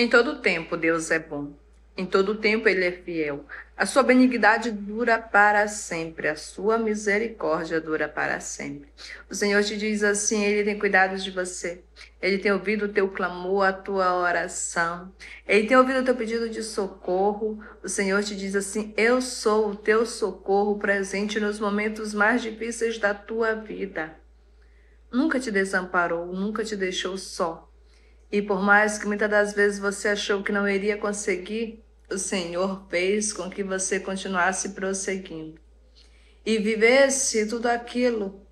Em todo tempo Deus é bom. Em todo tempo ele é fiel. A sua benignidade dura para sempre, a sua misericórdia dura para sempre. O Senhor te diz assim, ele tem cuidado de você. Ele tem ouvido o teu clamor, a tua oração. Ele tem ouvido o teu pedido de socorro. O Senhor te diz assim: Eu sou o teu socorro presente nos momentos mais difíceis da tua vida. Nunca te desamparou, nunca te deixou só. E por mais que muitas das vezes você achou que não iria conseguir, o Senhor fez com que você continuasse prosseguindo e vivesse tudo aquilo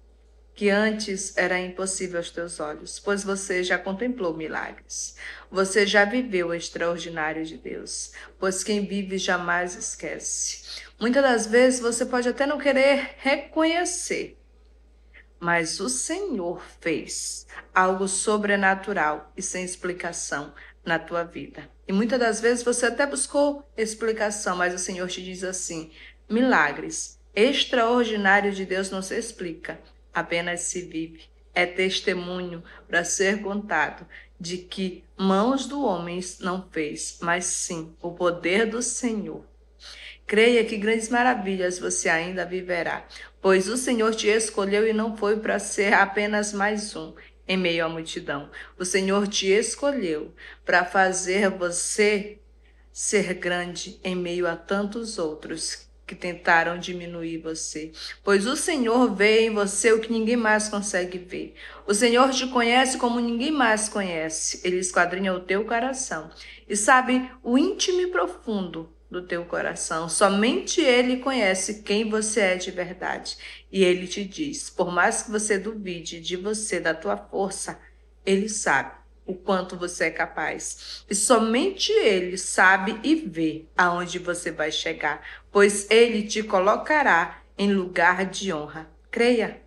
que antes era impossível aos teus olhos, pois você já contemplou milagres. Você já viveu o extraordinário de Deus, pois quem vive jamais esquece. Muitas das vezes você pode até não querer reconhecer mas o Senhor fez algo sobrenatural e sem explicação na tua vida. E muitas das vezes você até buscou explicação, mas o Senhor te diz assim: milagres extraordinários de Deus não se explica, apenas se vive. É testemunho para ser contado de que mãos do homem não fez, mas sim o poder do Senhor. Creia que grandes maravilhas você ainda viverá, pois o Senhor te escolheu e não foi para ser apenas mais um em meio à multidão. O Senhor te escolheu para fazer você ser grande em meio a tantos outros que tentaram diminuir você, pois o Senhor vê em você o que ninguém mais consegue ver. O Senhor te conhece como ninguém mais conhece. Ele esquadrinha o teu coração e sabe o íntimo e profundo do teu coração. Somente Ele conhece quem você é de verdade. E Ele te diz: por mais que você duvide de você, da tua força, Ele sabe o quanto você é capaz. E somente Ele sabe e vê aonde você vai chegar, pois Ele te colocará em lugar de honra. Creia,